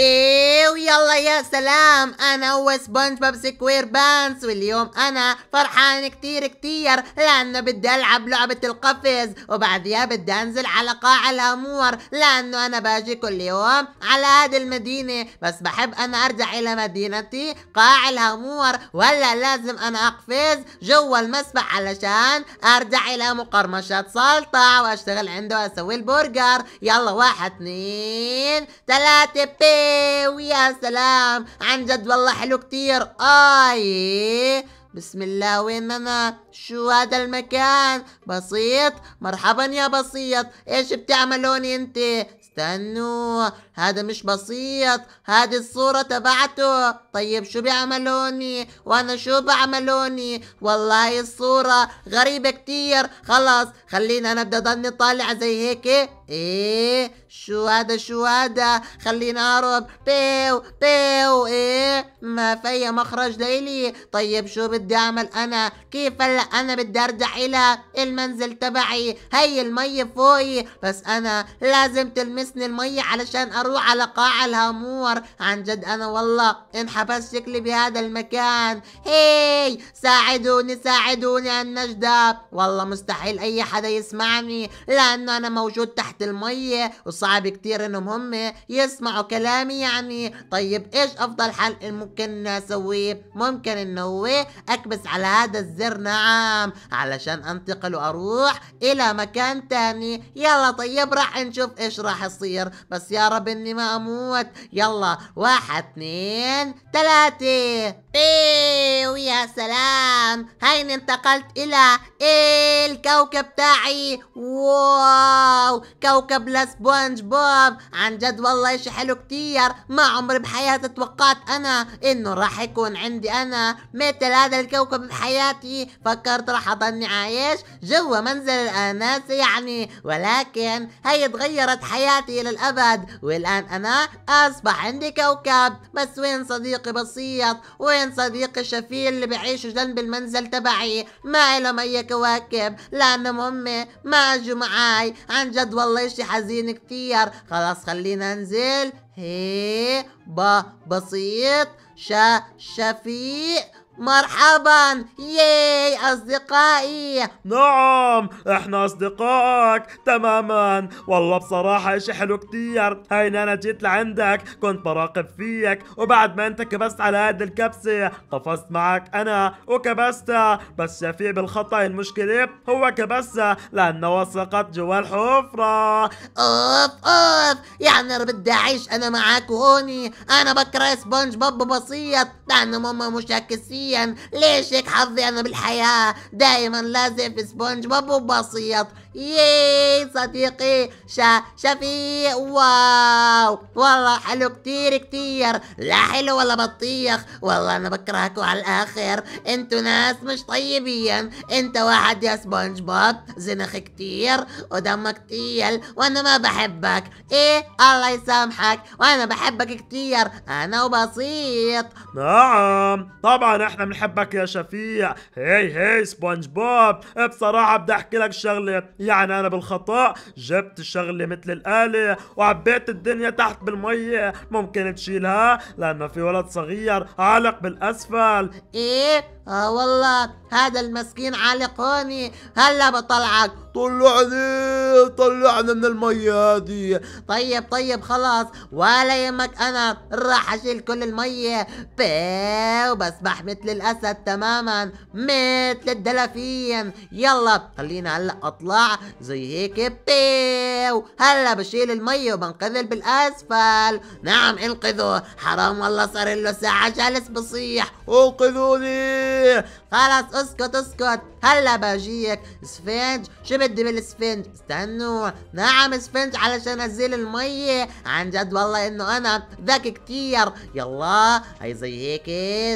de يلا يا سلام انا وسبونج باب سكوير بانس واليوم انا فرحان كتير كتير لانه بدي العب لعبة القفز وبعديها بدي انزل على قاع الامور لانه انا باجي كل يوم على هذه المدينة بس بحب انا ارجع الى مدينتي قاع الامور ولا لازم انا اقفز جوا المسبح علشان ارجع الى مقرمشات سلطة واشتغل عنده واسوي البرجر يلا واحد اثنين ثلاثة بي ويا يا سلام عن جد والله حلو كتير اي بسم الله وين انا شو هذا المكان بسيط مرحبا يا بسيط ايش بتعملون انت استنوا هذا مش بسيط هذه الصورة تبعته طيب شو بيعملوني وانا شو بعملوني والله الصورة غريبة كتير خلاص خلينا انا بدي اضلني طالع زي هيك ايه شو هذا شو هذا خليني اهرب بيو بيو ايه ما في مخرج لإلي طيب شو بدي اعمل انا كيف هلا انا بدي ارجع الى المنزل تبعي هي المي فوقي بس انا لازم تلمسني المي علشان اروح على قاع الهامور عن جد انا والله انحبس شكلي بهذا المكان هي ساعدوني ساعدوني النجدة والله مستحيل اي حدا يسمعني لانه انا موجود تحت تحت المية وصعب كتير انهم هم يسمعوا كلامي يعني طيب ايش افضل حل ممكن اسويه ممكن انه اكبس على هذا الزر نعم علشان انتقل واروح الى مكان تاني يلا طيب راح نشوف ايش راح يصير بس يا رب اني ما اموت يلا واحد اثنين ثلاثة ايه ويا سلام هين انتقلت الى الكوكب تاعي واو كوكب لسبونج بوب عن جد والله اشي حلو كتير ما عمري بحياتي توقعت انا انه راح يكون عندي انا مثل هذا الكوكب بحياتي فكرت راح اضلني عايش جوا منزل الاناسة يعني ولكن هي تغيرت حياتي للابد والان انا اصبح عندي كوكب بس وين صديقي بسيط وين صديقي الشفيع اللي بعيشوا جنب المنزل تبعي ما لهم اي كواكب لانهم هم ما اجوا معاي عن جد والله والله اشي حزين كتير خلاص خلينا ننزل هي با بسيط شا شفيق مرحبا ياي أصدقائي نعم احنا أصدقائك تماما والله بصراحة اشي حلو كتير هين أنا جيت لعندك كنت براقب فيك وبعد ما أنت كبست على قد الكبسة قفزت معك أنا وكبستها بس شافي بالخطأ المشكلة هو كبسها لأنه وثقت جوا الحفرة أوف أوف يعني انا بدي أعيش أنا معاك هوني أنا بكره سبونج بوب بسيط لأنه ماما مش هكسية حرفيا ليش هيك حظي انا بالحياه دائما لازم في سبونج بوب وبسيط ياي صديقي شا شفيق واو والله حلو كتير كتير لا حلو ولا بطيخ والله انا بكرهكوا على الاخر انتو ناس مش طيبين انت واحد يا سبونج بوب زنخ كتير ودمك تيل وانا ما بحبك ايه الله يسامحك وانا بحبك كتير انا وبسيط نعم طبعا احنا احنا بنحبك يا شفيع هي هي سبونج بوب بصراحة بدي احكي لك شغلة يعني انا بالخطأ جبت شغلة مثل الآلة وعبيت الدنيا تحت بالمية ممكن تشيلها لأنه في ولد صغير عالق بالأسفل ايه اه والله هذا المسكين عالق هوني هلا بطلعك طلعني طلعنا من المية هذه طيب طيب خلاص ولا يهمك انا راح اشيل كل المية بيه وبسبح مثل الاسد تماما مثل الدلافين يلا خلينا هلا اطلع زي هيك بيو هلا بشيل المية وبنقذل بالاسفل نعم انقذوه حرام والله صار له ساعة جالس بصيح انقذوني خلاص اسكت اسكت هلا باجيك سفنج شو ارتبط بالاسفنج استنوا نعم اسفنج علشان ازيل الميه عن جد والله انه انا ذكي كتير يلا هي زي هيك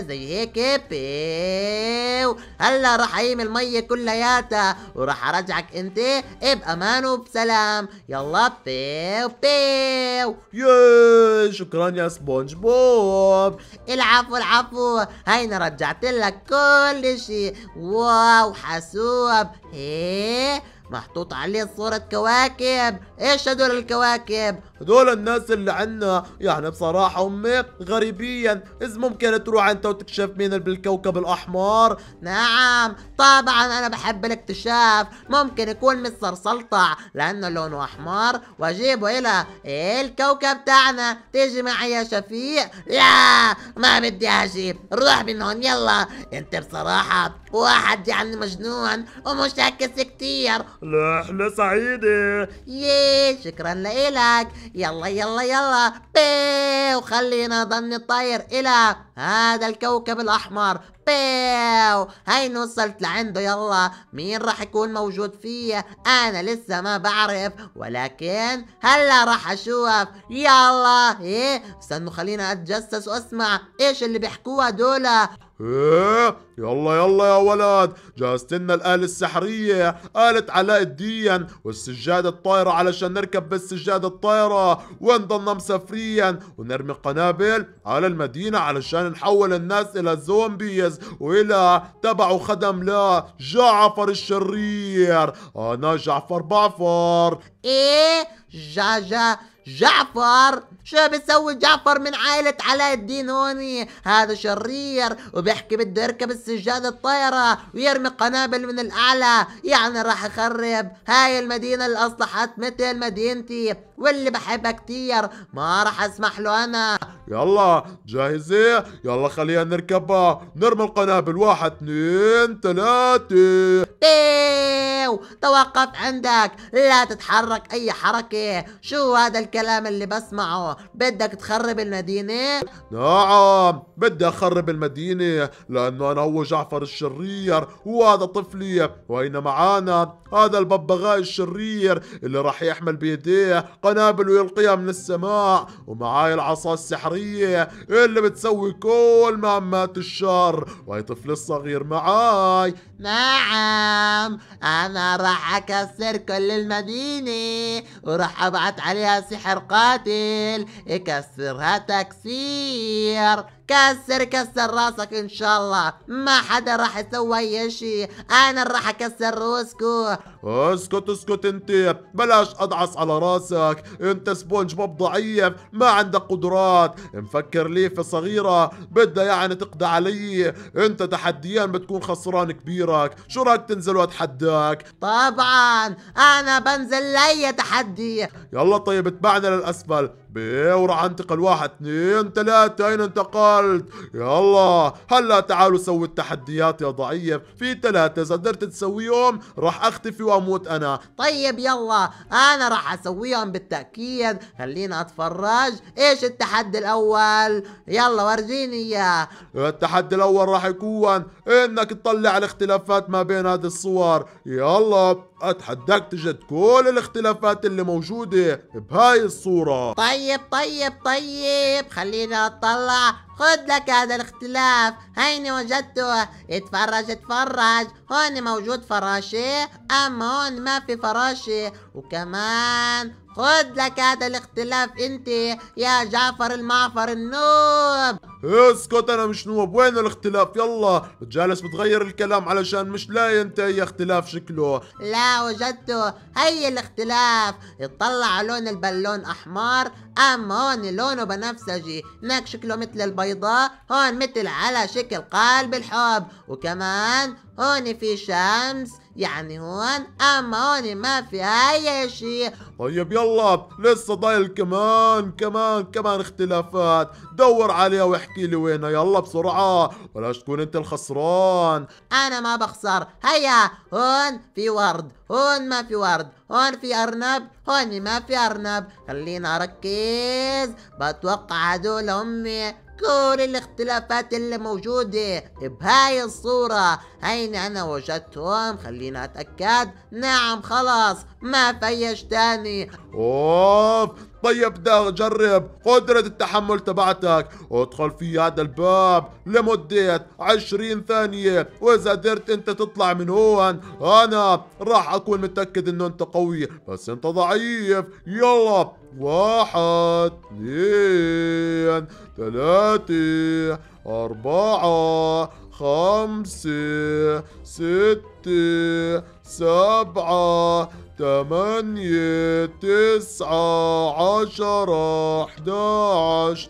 زي هيك بيو هلا راح ايم الميه كلياتها وراح ارجعك انت بامان وبسلام يلا بيو بيو ياي شكرا يا سبونج بوب العفو العفو هينا رجعت لك كل شيء واو حاسوب ايه محطوط عليه صورة كواكب ايش هدول الكواكب هدول الناس اللي عنا يعني بصراحة امي غريبيا اذا ممكن تروح انت وتكشف مين بالكوكب الاحمر نعم طبعا انا بحب الاكتشاف ممكن يكون مستر سلطع لانه لونه احمر واجيبه الى إيه الكوكب تاعنا تيجي معي يا شفيق يا ما بدي اجيب روح من هون يلا انت بصراحة واحد يعني مجنون ومشاكس كتير رحلة سعيدة ييه شكرا لإلك يلا يلا يلا بي وخلينا ضن الطير إلى هذا الكوكب الأحمر بيو هين وصلت لعنده يلا مين راح يكون موجود فيه انا لسه ما بعرف ولكن هلا راح اشوف يلا ايه استنوا خلينا اتجسس واسمع ايش اللي بيحكوها دولا ايه يلا يلا يا ولد جهزت لنا الآلة السحرية آلة علاء الدين والسجادة الطايرة علشان نركب بالسجادة الطايرة ونضلنا مسافرين ونرمي قنابل على المدينة علشان نحول الناس إلى زومبيز وإلى تبع خدم لا جعفر الشرير أنا جعفر بعفر إيه جعجع جعفر شو بيسوي جعفر من عائلة علاء الدين هوني هذا شرير وبيحكي بده يركب السجادة الطائرة ويرمي قنابل من الأعلى يعني راح يخرب هاي المدينة اللي أصلحت مثل مدينتي واللي بحبها كتير ما راح اسمح له انا يلا جاهزة يلا خلينا نركبها نرمي القنابل واحد اثنين ثلاثة بيو توقف عندك لا تتحرك اي حركة شو هذا الكلام اللي بسمعه بدك تخرب المدينة نعم بدي اخرب المدينة لانه انا هو جعفر الشرير وهذا طفلي وهينا معانا هذا الببغاء الشرير اللي راح يحمل بيديه قنابل ويلقيها من السماء ومعاي العصا السحرية اللي بتسوي كل مهمات الشر وهي طفلي الصغير معاي نعم أنا راح أكسر كل المدينة وراح أبعت عليها سحر قاتل يكسرها تكسير كسر كسر راسك ان شاء الله ما حدا راح يسوي اي شيء انا اللي راح اكسر روسكو اسكت اسكت انت بلاش ادعس على راسك انت سبونج بوب ضعيف ما عندك قدرات مفكر لي في صغيرة بدها يعني تقضي علي انت تحديا بتكون خسران كبيرك شو رايك تنزل واتحداك طبعا انا بنزل لي تحدي يلا طيب اتبعنا للاسفل بيه وراح انتقل واحد اثنين ثلاثة اين انتقلت يلا هلا تعالوا سوي التحديات يا ضعيف في ثلاثة اذا قدرت تسويهم راح اختفي واموت انا طيب يلا انا راح اسويهم بالتأكيد خلينا اتفرج ايش التحدي الاول يلا ورجيني اياه التحدي الاول راح يكون انك تطلع الاختلافات ما بين هذه الصور يلا اتحداك تجد كل الاختلافات اللي موجودة بهاي الصورة طيب طيب طيب طيب خلينا اطلع خد لك هذا الاختلاف هيني وجدته اتفرج اتفرج هون موجود فراشة اما هون ما في فراشة وكمان خد لك هذا الاختلاف انت يا جعفر المعفر النوب اسكت انا مش نوب وين الاختلاف يلا جالس بتغير الكلام علشان مش لاقي انت اي اختلاف شكله لا وجدته هي الاختلاف اطلع لون البالون احمر ام هون لونه بنفسجي هناك شكله مثل البيضاء هون مثل على شكل قلب الحب وكمان هون في شمس يعني هون اما هون ما في اي شيء طيب يلا لسه ضايل كمان كمان كمان اختلافات دور عليها واحكي لي وينها يلا بسرعة بلاش تكون انت الخسران انا ما بخسر هيا هون في ورد هون ما في ورد هون في ارنب هون ما في ارنب خلينا اركز بتوقع هدول امي كل الاختلافات اللي موجودة بهاي الصورة هين أنا وجدتهم خلينا أتأكد نعم خلاص ما فيش تاني أوف طيب ده جرب قدرة التحمل تبعتك ادخل في هذا الباب لمدة 20 ثانية واذا قدرت انت تطلع من هون انا راح اكون متأكد انه انت قوي بس انت ضعيف يلا واحد اثنين ثلاثة أربعة خمسة ستة سبعة تمانية تسعة عشرة أحدا عشر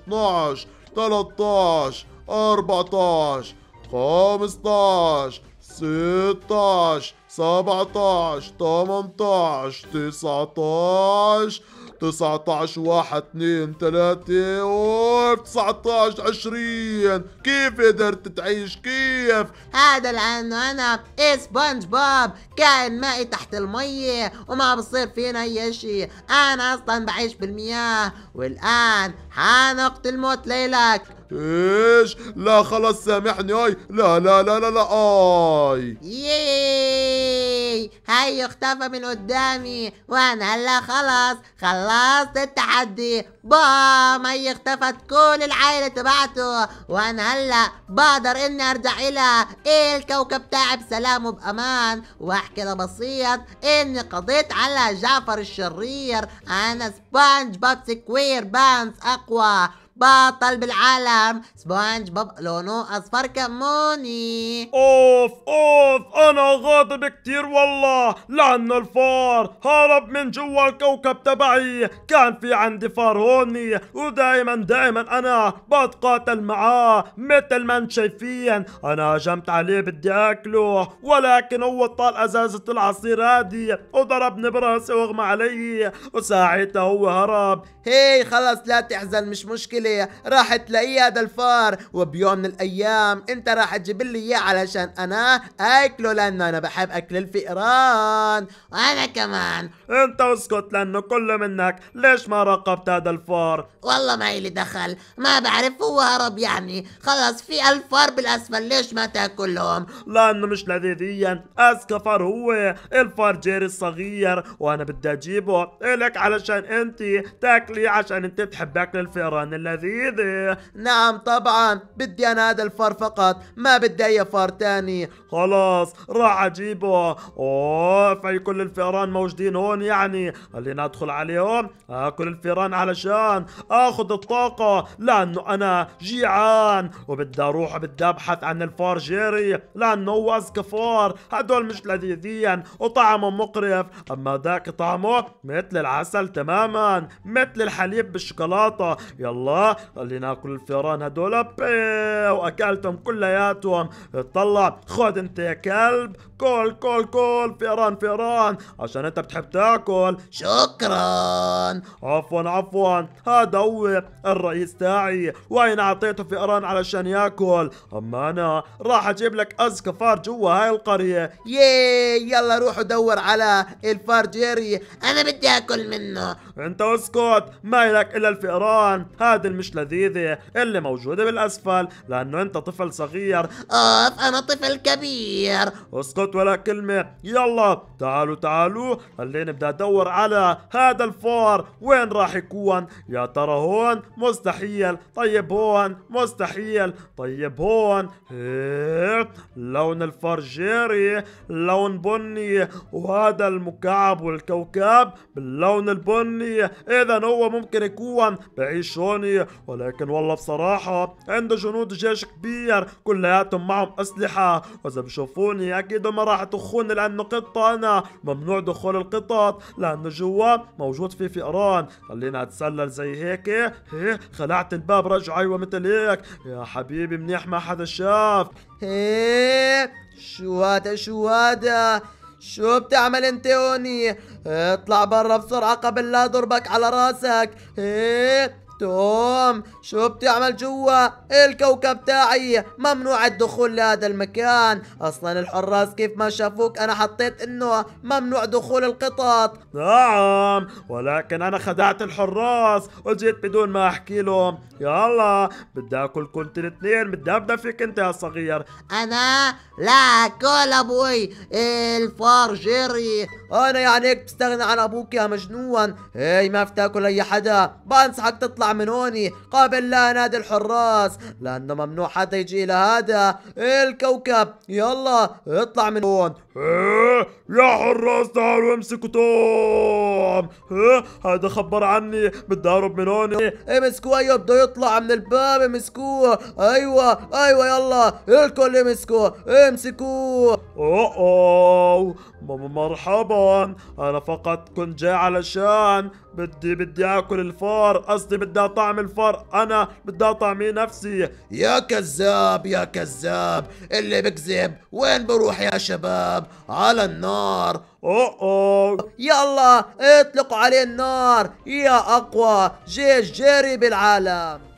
ثلاثة عشر عشر أربعة اتناش عشر أربعتاش عشر ستاش عشر تمنتاش تسعتاش 19 1 2 3 اوف 19 20 كيف قدرت تعيش كيف؟ هذا لانه انا إيه سبونج بوب كائن مائي تحت المية وما بصير فينا اي شيء انا اصلا بعيش بالمياه والان وقت الموت ليلك ايش لا خلاص سامحني اي لا لا لا لا لا اي ياي هاي اختفى من قدامي وانا هلا خلاص خلصت التحدي بام هي اختفت كل العائلة تبعته وانا هلا بقدر اني ارجع الى الكوكب تاعي بسلام وبامان واحكي لبسيط اني قضيت على جعفر الشرير انا سبونج بوب سكوير بانس اقوى بطل بالعالم سبونج بوب لونه اصفر كموني اوف اوف انا غاضب كتير والله لانه الفار هرب من جوا الكوكب تبعي كان في عندي فار هوني ودائما دائما انا بتقاتل معاه مثل ما انت شايفين انا هجمت عليه بدي اكله ولكن هو طال ازازة العصير هادي وضربني براسي واغمى علي وساعتها هو هرب هي خلص لا تحزن مش مشكلة ليه راح تلاقيه هذا الفار وبيوم من الايام انت راح تجيب لي اياه علشان انا اكله لانه انا بحب اكل الفئران وانا كمان انت اسكت لانه كله منك ليش ما راقبت هذا الفار والله ما إلي دخل ما بعرف هو هرب يعني خلص في الف فار بالاسفل ليش ما تاكلهم لانه مش لذيذيا اذكى فار هو الفار جيري الصغير وانا بدي اجيبه الك علشان انت تاكلي عشان انت تحب اكل الفئران اللي لذيذة نعم طبعا بدي أنا هذا الفار فقط ما بدي أي فار تاني خلاص راح أجيبه أوه في كل الفئران موجودين هون يعني خلينا أدخل عليهم أكل آه، الفئران علشان أخذ الطاقة لأنه أنا جيعان وبدي أروح بدي أبحث عن الفار جيري لأنه هو أذكى فار هدول مش لذيذين وطعمه مقرف أما ذاك طعمه مثل العسل تماما مثل الحليب بالشوكولاتة يلا اللي خلينا ناكل الفئران هدول واكلتهم كلياتهم طلع خذ انت يا كلب كل كل كل فئران فئران عشان انت بتحب تاكل شكرا عفوا عفوا هذا هو الرئيس تاعي وين اعطيته فئران علشان ياكل اما انا راح اجيب لك ازكى فار جوا هاي القريه ياي يلا روحوا دور على الفار جيري انا بدي اكل منه انت اسكت ما لك الا الفئران هذا مش لذيذه اللي موجوده بالاسفل لانه انت طفل صغير اوف انا طفل كبير اسكت ولا كلمه يلا تعالوا تعالوا خليني بدي ادور على هذا الفار وين راح يكون يا ترى هون مستحيل طيب هون مستحيل طيب هون إيه. لون الفار جيري لون بني وهذا المكعب والكوكب باللون البني اذا هو ممكن يكون بعيش هوني ولكن والله بصراحة عنده جنود جيش كبير كلياتهم معهم أسلحة وإذا بشوفوني أكيد ما راح يطخوني لأنه قطة أنا ممنوع دخول القطط لأنه جوا موجود في فئران خلينا أتسلل زي هيك هيه إيه، خلعت الباب رجع أيوة مثل هيك يا حبيبي منيح ما حدا شاف هيه شو هذا شو هذا شو بتعمل انت هوني إيه، اطلع برا بسرعة قبل لا اضربك على راسك ايه توم شو بتعمل جوا الكوكب تاعي ممنوع الدخول لهذا المكان اصلا الحراس كيف ما شافوك انا حطيت انه ممنوع دخول القطط نعم ولكن انا خدعت الحراس وجيت بدون ما احكي لهم يلا بدي اكل كنت الاثنين بدي ابدا فيك انت يا صغير انا لا اكل ابوي الفار جيري انا يعني هيك بتستغنى عن ابوك يا مجنون هي ما بتاكل اي حدا بنصحك تطلع اطلع من هوني قابل لا نادي الحراس لانه ممنوع حتى يجي لهذا إيه الكوكب يلا اطلع من هون إيه؟ يا حراس تعالوا امسكوا توم إيه؟ هذا خبر عني بدي اهرب من هون امسكوه ايوه بده يطلع من الباب امسكوه ايوه ايوه يلا الكل امسكوه امسكوه اوه مرحبا انا فقط كنت جاي علشان بدي بدي اكل الفار قصدي بدي اطعم الفار انا بدي اطعمي نفسي يا كذاب يا كذاب اللي بكذب وين بروح يا شباب على النار أوه أوه. يلا اطلقوا عليه النار يا اقوى جيش جاري بالعالم